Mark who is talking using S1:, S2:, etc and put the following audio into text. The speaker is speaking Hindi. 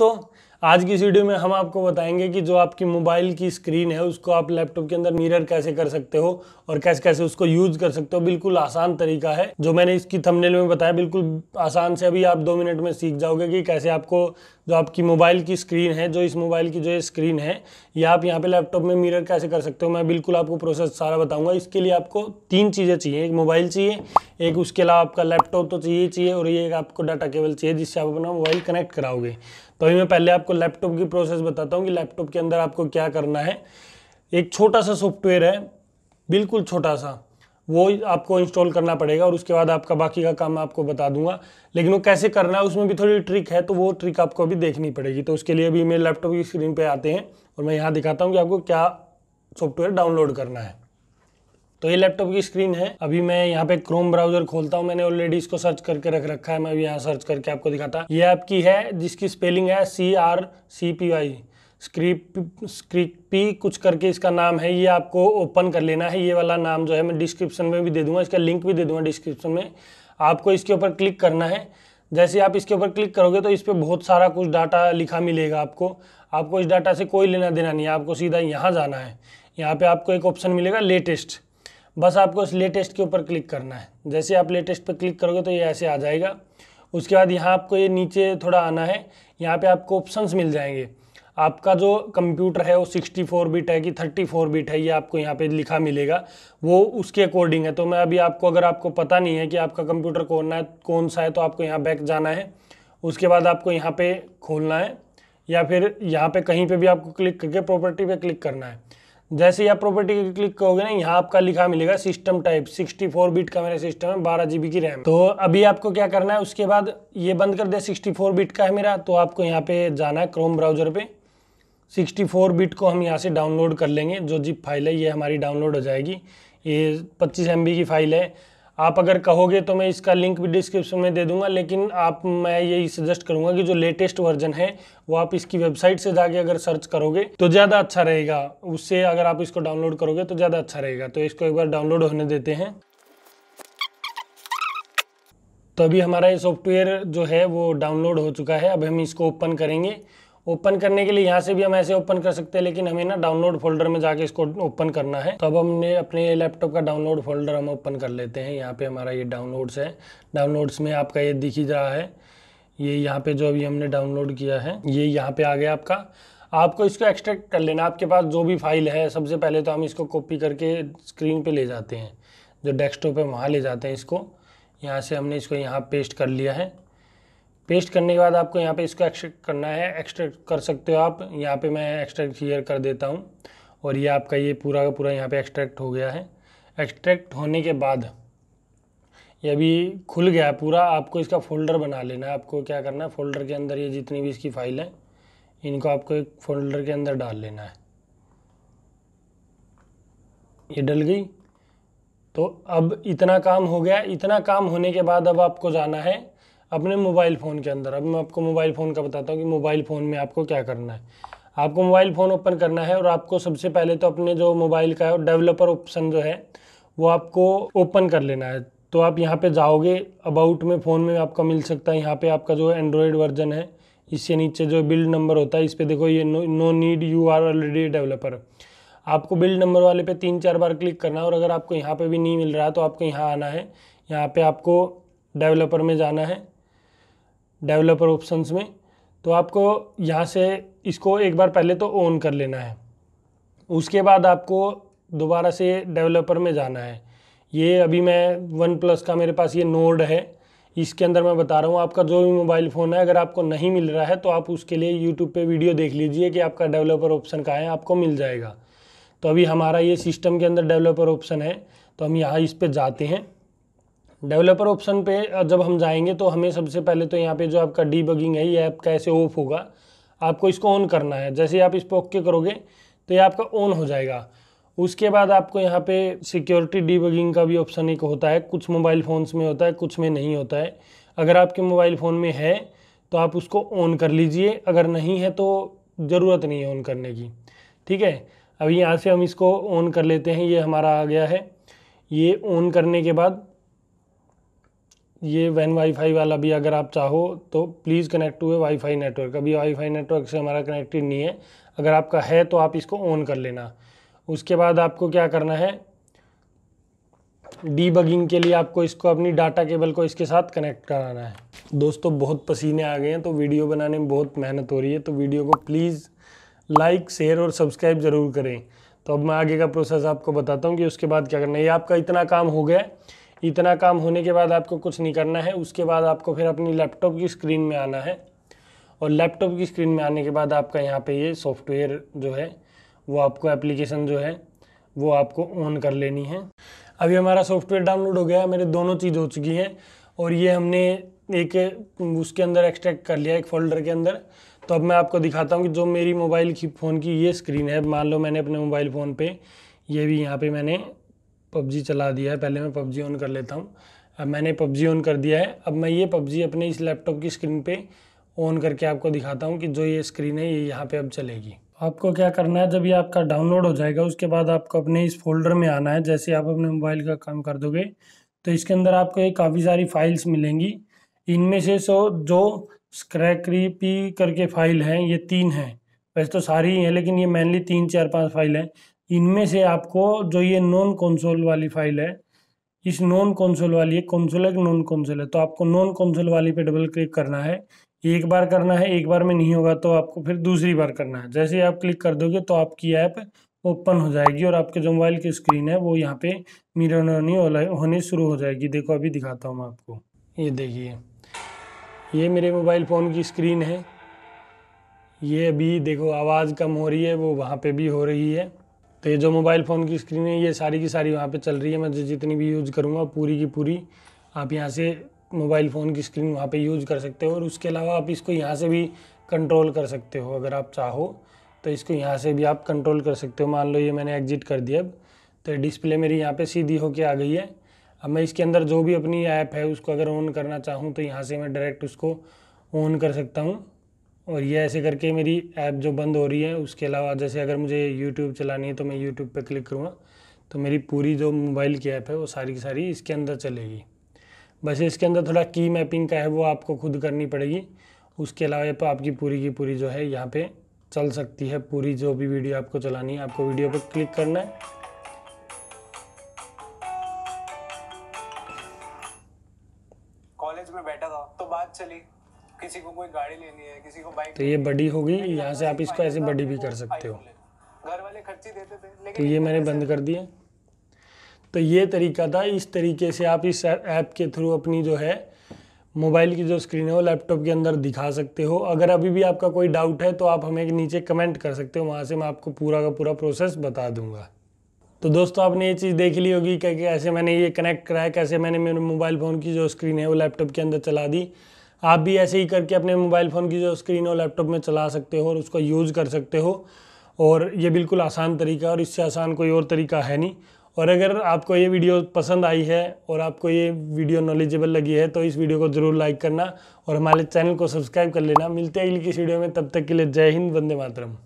S1: दोस्तों आज की इस वीडियो में हम आपको बताएंगे कि जो आपकी मोबाइल की स्क्रीन है उसको आप लैपटॉप के अंदर मिरर कैसे कर सकते हो और कैसे कैसे उसको यूज कर सकते हो बिल्कुल आसान तरीका है जो मैंने इसकी थंबनेल में बताया बिल्कुल आसान से अभी आप दो मिनट में सीख जाओगे कि कैसे आपको जो आपकी मोबाइल की स्क्रीन है जो इस मोबाइल की जो स्क्रीन है ये आप यहाँ पे लैपटॉप में मिरर कैसे कर सकते हो मैं बिल्कुल आपको प्रोसेस सारा बताऊंगा इसके लिए आपको तीन चीज़ें चाहिए एक मोबाइल चाहिए एक उसके अलावा आपका लैपटॉप तो चाहिए चाहिए और ये एक आपको डाटा केबल चाहिए जिससे आप अपना मोबाइल कनेक्ट कराओगे तो अभी मैं पहले आपको लैपटॉप की प्रोसेस बताता हूँ कि लैपटॉप के अंदर आपको क्या करना है एक छोटा सा सॉफ्टवेयर है बिल्कुल छोटा सा वो आपको इंस्टॉल करना पड़ेगा और उसके बाद आपका बाकी का काम आपको बता दूंगा लेकिन वो कैसे करना है उसमें भी थोड़ी ट्रिक है तो वो ट्रिक आपको अभी देखनी पड़ेगी तो उसके लिए अभी मेरे लैपटॉप की स्क्रीन पर आते हैं और मैं यहाँ दिखाता हूँ कि आपको क्या सॉफ्टवेयर डाउनलोड करना है तो ये लैपटॉप की स्क्रीन है अभी मैं यहाँ पे क्रोम ब्राउजर खोलता हूँ मैंने ऑलरेडी इसको सर्च करके रख रखा है मैं अभी यहाँ सर्च करके आपको दिखाता ये आपकी है जिसकी स्पेलिंग है C R C P Y स्क्रिप स्क्रिपी कुछ करके इसका नाम है ये आपको ओपन कर लेना है ये वाला नाम जो है मैं डिस्क्रिप्शन में भी दे दूंगा इसका लिंक भी दे दूंगा डिस्क्रिप्शन में आपको इसके ऊपर क्लिक करना है जैसे आप इसके ऊपर क्लिक करोगे तो इस पर बहुत सारा कुछ डाटा लिखा मिलेगा आपको आपको इस डाटा से कोई लेना देना नहीं है आपको सीधा यहाँ जाना है यहाँ पे आपको एक ऑप्शन मिलेगा लेटेस्ट बस आपको इस लेटेस्ट के ऊपर क्लिक करना है जैसे आप लेटेस्ट पर क्लिक करोगे तो ये ऐसे आ जाएगा उसके बाद यहाँ आपको ये नीचे थोड़ा आना है यहाँ पे आपको ऑप्शंस मिल जाएंगे आपका जो कंप्यूटर है वो 64 बिट है कि 34 बिट है ये आपको यहाँ पे लिखा मिलेगा वो उसके अकॉर्डिंग है तो मैं अभी आपको अगर आपको पता नहीं है कि आपका कंप्यूटर कौन है कौन सा है तो आपको यहाँ बैक जाना है उसके बाद आपको यहाँ पे खोलना है या फिर यहाँ पे कहीं पे भी आपको क्लिक करके प्रॉपर्टी पे क्लिक करना है जैसे ही आप प्रॉपर्टी के क्लिक करोगे ना यहाँ आपका लिखा मिलेगा सिस्टम टाइप 64 बीट का मेरा सिस्टम है बारह जीबी की रैम तो अभी आपको क्या करना है उसके बाद ये बंद कर दे 64 बीट का है मेरा तो आपको यहाँ पे जाना है क्रोम ब्राउजर पे 64 बीट को हम यहाँ से डाउनलोड कर लेंगे जो जिप फाइल है ये हमारी डाउनलोड हो जाएगी ये पच्चीस एम की फाइल है आप अगर कहोगे तो मैं इसका लिंक भी डिस्क्रिप्शन में दे दूंगा लेकिन आप मैं यही सजेस्ट करूंगा कि जो लेटेस्ट वर्जन है वो आप इसकी वेबसाइट से जाके अगर सर्च करोगे तो ज़्यादा अच्छा रहेगा उससे अगर आप इसको डाउनलोड करोगे तो ज़्यादा अच्छा रहेगा तो इसको एक बार डाउनलोड होने देते हैं तो अभी हमारा ये सॉफ्टवेयर जो है वो डाउनलोड हो चुका है अब हम इसको ओपन करेंगे ओपन करने के लिए यहाँ से भी हम ऐसे ओपन कर सकते हैं लेकिन हमें ना डाउनलोड फोल्डर में जाके इसको ओपन करना है तो अब हमने अपने लैपटॉप का डाउनलोड फोल्डर हम ओपन कर लेते हैं यहाँ पे हमारा ये डाउनलोड्स है डाउनलोड्स में आपका ये दिख ही रहा है ये यहाँ पे जो अभी हमने डाउनलोड किया है ये यहाँ पे आ गया आपका आपको इसको एक्सट्रैक्ट कर लेना आपके पास जो भी फाइल है सबसे पहले तो हम इसको कॉपी करके स्क्रीन पर ले जाते हैं जो डेस्कटॉप है वहाँ ले जाते हैं इसको यहाँ से हमने इसको यहाँ पेस्ट कर लिया है पेस्ट करने के बाद आपको यहाँ पे इसको एक्सट्रैक्ट करना है एक्सट्रैक्ट कर सकते हो आप यहाँ पे मैं एक्सट्रैक्ट क्लियर कर देता हूँ और ये आपका ये पूरा का पूरा यहाँ पे एक्सट्रैक्ट हो गया है एक्सट्रैक्ट होने के बाद ये अभी खुल गया है पूरा आपको इसका फ़ोल्डर बना लेना है आपको क्या करना है फ़ोल्डर के अंदर ये जितनी भी इसकी फाइल है इनको आपको एक फ़ोल्डर के अंदर डाल लेना है ये डल गई तो अब इतना काम हो गया इतना काम होने के बाद अब आपको जाना है अपने मोबाइल फ़ोन के अंदर अब मैं आपको मोबाइल फ़ोन का बताता हूँ कि मोबाइल फ़ोन में आपको क्या करना है आपको मोबाइल फ़ोन ओपन करना है और आपको सबसे पहले तो अपने जो मोबाइल का डेवलपर ऑप्शन जो है वो आपको ओपन कर लेना है तो आप यहाँ पे जाओगे अबाउट में फ़ोन में आपका मिल सकता है यहाँ पे आपका जो एंड्रॉयड वर्जन है इससे नीचे जो बिल्ड नंबर होता है इस पर देखो ये no no need you are already developer आपको बिल्ड नंबर वाले पे तीन चार बार क्लिक करना है और अगर आपको यहाँ पे भी नहीं मिल रहा तो आपको यहाँ आना है यहाँ पे आपको डेवलपर में जाना है डेवलपर ऑप्शंस में तो आपको यहाँ से इसको एक बार पहले तो ऑन कर लेना है उसके बाद आपको दोबारा से डेवलपर में जाना है ये अभी मैं वन प्लस का मेरे पास ये नोड है इसके अंदर मैं बता रहा हूँ आपका जो भी मोबाइल फ़ोन है अगर आपको नहीं मिल रहा है तो आप उसके लिए यूट्यूब पे वीडियो देख लीजिए कि आपका डेवलपर ऑप्शन कहाँ है आपको मिल जाएगा तो अभी हमारा ये सिस्टम के अंदर डेवलपर ऑप्शन है तो हम यहाँ इस पर जाते हैं डेवलपर ऑप्शन पे जब हम जाएंगे तो हमें सबसे पहले तो यहाँ पे जो आपका डीबगिंग है ये ऐप कैसे ऑफ होगा आपको इसको ऑन करना है जैसे आप इसको ओके करोगे तो ये आपका ऑन हो जाएगा उसके बाद आपको यहाँ पे सिक्योरिटी डीबगिंग का भी ऑप्शन एक होता है कुछ मोबाइल फ़ोन्स में होता है कुछ में नहीं होता है अगर आपके मोबाइल फ़ोन में है तो आप उसको ऑन कर लीजिए अगर नहीं है तो ज़रूरत नहीं है ऑन करने की ठीक है अब यहाँ से हम इसको ऑन कर लेते हैं ये हमारा आ गया है ये ऑन करने के बाद ये वैन वाईफाई वाला भी अगर आप चाहो तो प्लीज़ कनेक्ट हुए वाईफाई नेटवर्क अभी वाईफाई नेटवर्क से हमारा कनेक्टेड नहीं है अगर आपका है तो आप इसको ऑन कर लेना उसके बाद आपको क्या करना है डीबगिंग के लिए आपको इसको अपनी डाटा केबल को इसके साथ कनेक्ट कराना है दोस्तों बहुत पसीने आ गए हैं तो वीडियो बनाने में बहुत मेहनत हो रही है तो वीडियो को प्लीज़ लाइक शेयर और सब्सक्राइब ज़रूर करें तो अब मैं आगे का प्रोसेस आपको बताता हूँ कि उसके बाद क्या करना है ये आपका इतना काम हो गया इतना काम होने के बाद आपको कुछ नहीं करना है उसके बाद आपको फिर अपनी लैपटॉप की स्क्रीन में आना है और लैपटॉप की स्क्रीन में आने के बाद आपका यहाँ पे ये सॉफ्टवेयर जो है वो आपको एप्लीकेशन जो है वो आपको ऑन कर लेनी है अभी हमारा सॉफ्टवेयर डाउनलोड हो गया है मेरे दोनों चीज़ हो चुकी हैं और ये हमने एक उसके अंदर एक्सट्रैक्ट कर लिया एक फोल्डर के अंदर तो अब मैं आपको दिखाता हूँ कि जो मेरी मोबाइल की फ़ोन की ये स्क्रीन है मान लो मैंने अपने मोबाइल फ़ोन पे ये भी यहाँ पे मैंने पबजी चला दिया है पहले मैं पबजी ऑन कर लेता हूँ अब मैंने पबजी ऑन कर दिया है अब मैं ये पबजी अपने इस लैपटॉप की स्क्रीन पे ऑन करके आपको दिखाता हूँ कि जो ये स्क्रीन है ये यहाँ पे अब चलेगी आपको क्या करना है जब ये आपका डाउनलोड हो जाएगा उसके बाद आपको अपने इस फोल्डर में आना है जैसे आप अपने मोबाइल का काम कर दोगे तो इसके अंदर आपको ये काफ़ी सारी फाइल्स मिलेंगी इनमें से सो जो स्क्रैक्रीपी करके फाइल हैं ये तीन हैं वैसे तो सारी ही हैं लेकिन ये मेनली तीन चार पाँच फाइल हैं इनमें से आपको जो ये नॉन कंसोल वाली फाइल है इस नॉन कंसोल वाली है कंसोल है कि नॉन कंसोल है तो आपको नॉन कंसोल वाली पे डबल क्लिक करना है एक बार करना है एक बार में नहीं होगा तो आपको फिर दूसरी बार करना है जैसे ही आप क्लिक कर दोगे तो आपकी ऐप ओपन हो जाएगी और आपके जो मोबाइल की स्क्रीन है वो यहाँ पे मिरर होनी होने शुरू हो जाएगी देखो अभी दिखाता हूँ मैं आपको ये देखिए ये मेरे मोबाइल फ़ोन की स्क्रीन है ये अभी देखो आवाज़ कम हो रही है वो वहाँ पे भी हो रही है तो ये जो मोबाइल फ़ोन की स्क्रीन है ये सारी की सारी वहाँ पे चल रही है मैं जितनी भी यूज़ करूँगा पूरी की पूरी आप यहाँ से मोबाइल फ़ोन की स्क्रीन वहाँ पे यूज कर सकते हो और उसके अलावा आप इसको यहाँ से भी कंट्रोल कर सकते हो अगर आप चाहो तो इसको यहाँ से भी आप कंट्रोल कर सकते हो मान लो ये मैंने एग्जिट कर दिया अब तो डिस्प्ले मेरी यहाँ पर सीधी होके आ गई है अब मैं इसके अंदर जो भी अपनी ऐप है उसको अगर ऑन करना चाहूँ तो यहाँ से मैं डायरेक्ट उसको ऑन कर सकता हूँ और ये ऐसे करके मेरी ऐप जो बंद हो रही है उसके अलावा जैसे अगर मुझे यूट्यूब चलानी है तो मैं यूट्यूब पर क्लिक करूँगा तो मेरी पूरी जो मोबाइल की ऐप है वो सारी की सारी इसके अंदर चलेगी बस इसके अंदर थोड़ा की मैपिंग का है वो आपको खुद करनी पड़ेगी उसके अलावा ये आपकी पूरी की पूरी जो है यहाँ पर चल सकती है पूरी जो भी वीडियो आपको चलानी है आपको वीडियो पर क्लिक करना है कॉलेज में बैठा था तो बात चली किसी को कोई गाड़ी लेनी है किसी को बाइक तो ये बड़ी हो गई तो यहाँ से आप इसको ऐसे बड़ी भी कर सकते हो घर वाले खर्ची देते थे तो ये मैंने बंद कर दिया तो ये तरीका था इस तरीके से आप इस ऐप के थ्रू अपनी जो है मोबाइल की जो स्क्रीन है वो लैपटॉप के अंदर दिखा सकते हो अगर अभी भी आपका कोई डाउट है तो आप हमें नीचे कमेंट कर सकते हो वहाँ से मैं आपको पूरा का पूरा प्रोसेस बता दूंगा तो दोस्तों आपने ये चीज़ देख ली होगी कि कैसे मैंने ये कनेक्ट कराया कैसे मैंने मेरे मोबाइल फ़ोन की जो स्क्रीन है वो लैपटॉप के अंदर चला दी आप भी ऐसे ही करके अपने मोबाइल फ़ोन की जो स्क्रीन और लैपटॉप में चला सकते हो और उसको यूज़ कर सकते हो और ये बिल्कुल आसान तरीका है और इससे आसान कोई और तरीका है नहीं और अगर आपको ये वीडियो पसंद आई है और आपको ये वीडियो नॉलेजेबल लगी है तो इस वीडियो को ज़रूर लाइक करना और हमारे चैनल को सब्सक्राइब कर लेना मिलते हैं अगली किस वीडियो में तब तक के लिए जय हिंद वंदे मातरम